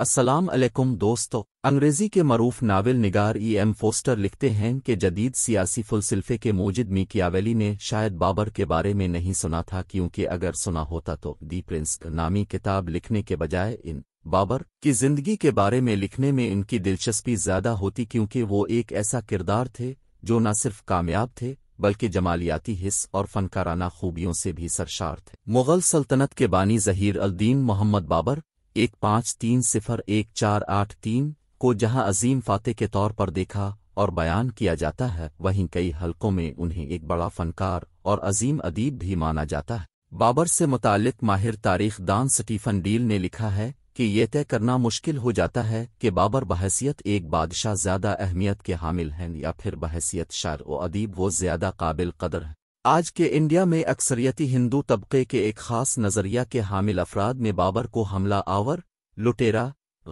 असलम अलैकुम दोस्तों अंग्रेजी के मरूफ नावल निगार ई एम फोस्टर लिखते हैं कि जदीद सियासी फुलसिल्फे के मोजिद मिकियावेली ने शायद बाबर के बारे में नहीं सुना था क्योंकि अगर सुना होता तो दी प्रिंस नामी किताब लिखने के बजाय इन बाबर की जिंदगी के बारे में लिखने में इनकी दिलचस्पी ज्यादा होती क्योंकि वो एक ऐसा किरदार थे जो न सिर्फ कामयाब थे बल्कि जमालियाती हिस्स और फनकाराना खूबियों से भी सरशार थे मुगल सल्तनत के बानी जहीर अल्दीन मोहम्मद बाबर एक पाँच तीन सिफर एक चार आठ तीन को जहां अजीम फाते के तौर पर देखा और बयान किया जाता है वहीं कई हलकों में उन्हें एक बड़ा फनकार और अजीम अदीब भी माना जाता है बाबर से मुतालिक माहिर तारीख दान स्टीफन डील ने लिखा है कि यह तय करना मुश्किल हो जाता है कि बाबर बहसीत एक बादशाह ज़्यादा अहमियत के हामिल हैं या फिर बहसीत शायर व अदीब वो ज़्यादा काबिल कदर है आज के इंडिया में अक्सरियती हिंदू तबके के एक खास नज़रिया के हामिल अफराद ने बाबर को हमला आवर लुटेरा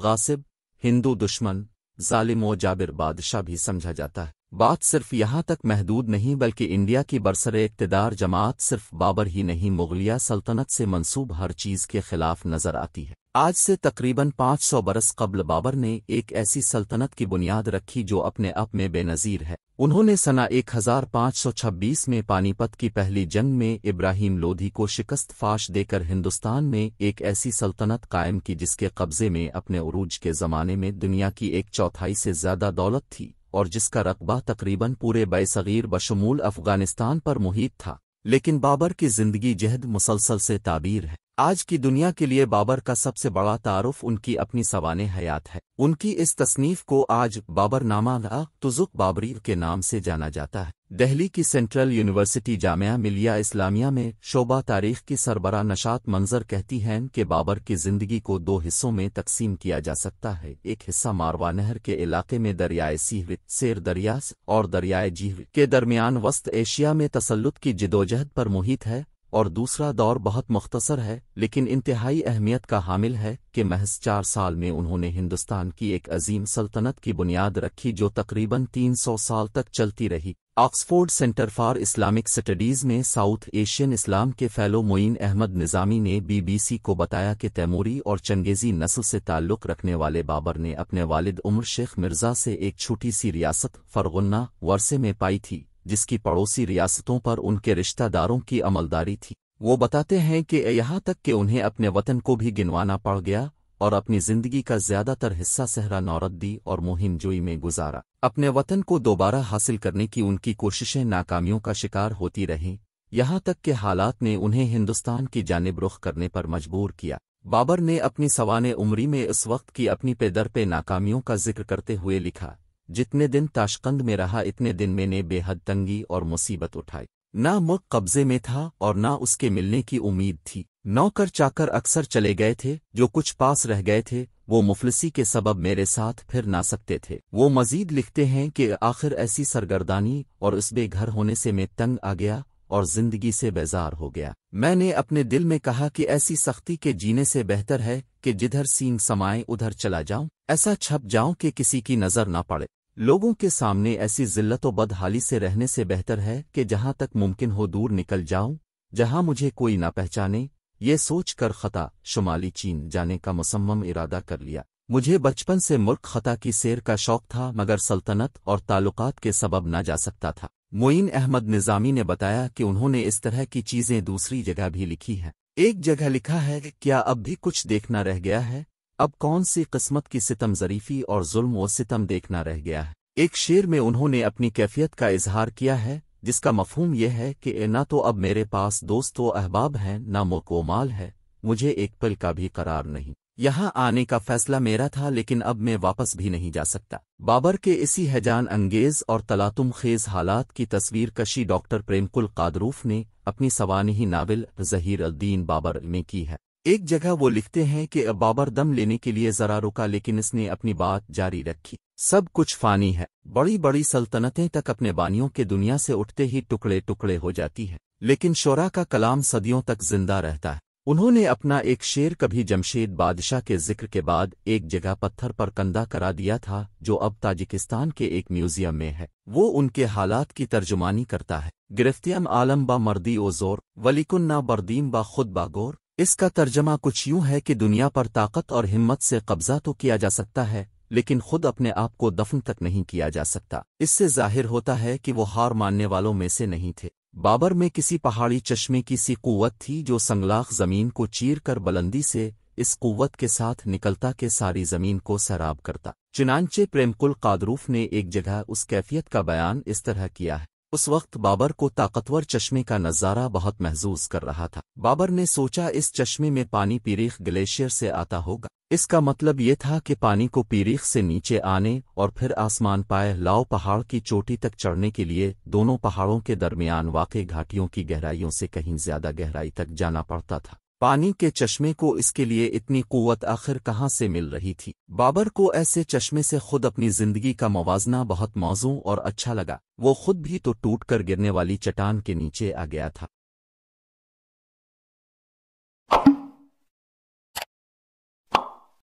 गासिब हिंदू दुश्मन जालिम व जाबिर बादशाह भी समझा जाता है बात सिर्फ यहाँ तक महदूद नहीं बल्कि इंडिया की बरसर इकतदार जमात सिर्फ बाबर ही नहीं मुगलिया सल्तनत से मंसूब हर चीज़ के खिलाफ नज़र आती है आज से तकरीबन 500 बरस कबल बाबर ने एक ऐसी सल्तनत की बुनियाद रखी जो अपने आप में बेनज़ीर है उन्होंने सना 1526 में पानीपत की पहली जंग में इब्राहिम लोधी को शिकस्त फाश देकर हिंदुस्तान में एक ऐसी सल्तनत कायम की जिसके कब्ज़े में अपने अरूज के ज़माने में दुनिया की एक चौथाई से ज़्यादा दौलत थी और जिसका रकबा तकरीबन पूरे बैसगीर बशमूल अफगानिस्तान पर मुहित था लेकिन बाबर की जिंदगी जहद मुसलसल से ताबीर है आज की दुनिया के लिए बाबर का सबसे बड़ा तारफ उनकी अपनी सवान हयात है उनकी इस तसनीफ को आज बाबरनामा तुजुक बाबरी के नाम से जाना जाता है दिल्ली की सेंट्रल यूनिवर्सिटी जामिया मिलिया इस्लामिया में शोबा तारीख की सरबरा नशात मंजर कहती हैं कि बाबर की जिंदगी को दो हिस्सों में तकसीम किया जा सकता है एक हिस्सा मारवा नहर के इलाके में दरियाए सीहर सेर दरियास और दरियाए जीहर के दरमियान वस्त एशिया में तसलुत की जिदोजहद पर मुहित है और दूसरा दौर बहुत मुख्तसर है लेकिन इंतहाई अहमियत का हामिल है कि महज चार साल में उन्होंने हिंदुस्तान की एक अजीम सल्तनत की बुनियाद रखी जो तकरीबन 300 साल तक चलती रही ऑक्सफोर्ड सेंटर फॉर इस्लामिक स्टडीज़ में साउथ एशियन इस्लाम के फेलो मोइन अहमद निज़ामी ने बीबीसी को बताया कि तैमूरी और चंगेज़ी नस्ल से ताल्लुक़ रखने वाले बाबर ने अपने वालिद उमर शेख मिर्ज़ा से एक छोटी सी रियासत फरगुन्ना वर्से में पाई थी जिसकी पड़ोसी रियासतों पर उनके रिश्तेदारों की अमलदारी थी वो बताते हैं कि यहाँ तक कि उन्हें अपने वतन को भी गिनवाना पड़ गया और अपनी जिंदगी का ज्यादातर हिस्सा सहरा नौरद्दी और जोई में गुजारा अपने वतन को दोबारा हासिल करने की उनकी कोशिशें नाकामियों का शिकार होती रहीं यहां तक के हालात ने उन्हें हिंदुस्तान की जानब रुख करने पर मजबूर किया बाबर ने अपनी सवान उमरी में इस वक्त की अपनी पे दर पे नाकामियों का जिक्र करते हुए लिखा जितने दिन ताशकंद में रहा इतने दिन मैंने बेहद तंगी और मुसीबत उठाई न मुल्क कब्जे में था और न उसके मिलने की उम्मीद थी नौकर चाकर अक्सर चले गए थे जो कुछ पास रह गए थे वो मुफलसी के सबब मेरे साथ फिर ना सकते थे वो मजीद लिखते हैं कि आखिर ऐसी सरगर्दानी और उस बेघर होने से मैं तंग आ गया और जिंदगी से बेजार हो गया मैंने अपने दिल में कहा कि ऐसी सख्ती के जीने से बेहतर है कि जिधर सींग समाये उधर चला जाऊं ऐसा छप जाऊं कि किसी की नज़र न पड़े लोगों के सामने ऐसी जिल्लत बद बदहाली से रहने से बेहतर है कि जहाँ तक मुमकिन हो दूर निकल जाऊं जहाँ मुझे कोई ना पहचाने ये सोच कर खता शुमाली चीन जाने का मुसम्म इरादा कर लिया मुझे बचपन से मुल्क खता की सैर का शौक था मगर सल्तनत और ताल्लुकात के सबब ना जा सकता था मोइन अहमद निज़ामी ने बताया कि उन्होंने इस तरह की चीज़ें दूसरी जगह भी लिखी हैं एक जगह लिखा है क्या अब भी कुछ देखना रह गया है अब कौन सी किस्मत की सितम जरीफी और जुल्म व सितम देखना रह गया है एक शेर में उन्होंने अपनी कैफियत का इजहार किया है जिसका मफहूम यह है कि न तो अब मेरे पास दोस्त व अहबाब हैं न मुकोमाल है मुझे एक पल का भी करार नहीं यहाँ आने का फैसला मेरा था लेकिन अब मैं वापस भी नहीं जा सकता बाबर के इसी हैजान अंगेज और तलातुम खेज हालात की तस्वीर कशी डॉक्टर प्रेमकुल कादरूफ ने अपनी ही नावल जहीर अद्दीन बाबर में की है एक जगह वो लिखते हैं कि अब बाबर दम लेने के लिए जरा रुका लेकिन इसने अपनी बात जारी रखी सब कुछ फानी है बड़ी बड़ी सल्तनतें तक अपने बानियों के दुनिया से उठते ही टुकड़े टुकड़े हो जाती है लेकिन शोरा का कलाम सदियों तक जिंदा रहता है उन्होंने अपना एक शेर कभी जमशेद बादशाह के जिक्र के बाद एक जगह पत्थर पर कंधा करा दिया था जो अब ताजिकिस्तान के एक म्यूजियम में है वो उनके हालात की तर्जुमानी करता है गिरफ्तियम आलम बा मर्दी ओ ज़ोर वलिकुन्ना बर्दीम बा खुद बागोर इसका तर्जमा कुछ यूं है कि दुनिया पर ताकत और हिम्मत से कब्जा तो किया जा सकता है लेकिन खुद अपने आप को दफन तक नहीं किया जा सकता इससे जाहिर होता है कि वो हार मानने वालों में से नहीं थे बाबर में किसी पहाड़ी चश्मे की सी कुवत थी जो संगलाख जमीन को चीर कर बुलंदी से इस कुवत के साथ निकलता के सारी जमीन को सराब करता चुनानचे प्रेमकुल कादरूफ ने एक जगह उस कैफियत का बयान इस तरह किया है उस वक्त बाबर को ताकतवर चश्मे का नज़ारा बहुत महजूज कर रहा था बाबर ने सोचा इस चश्मे में पानी पीरीख ग्लेशियर से आता होगा इसका मतलब ये था कि पानी को पीरीख से नीचे आने और फिर आसमान पाए लाओ पहाड़ की चोटी तक चढ़ने के लिए दोनों पहाड़ों के दरमियान वाक़ घाटियों की गहराइयों से कहीं ज्यादा गहराई तक जाना पड़ता था पानी के चश्मे को इसके लिए इतनी कुवत आखिर कहाँ से मिल रही थी बाबर को ऐसे चश्मे से खुद अपनी जिंदगी का मवाजना बहुत मौजू और अच्छा लगा वो खुद भी तो टूट कर गिरने वाली चटान के नीचे आ गया था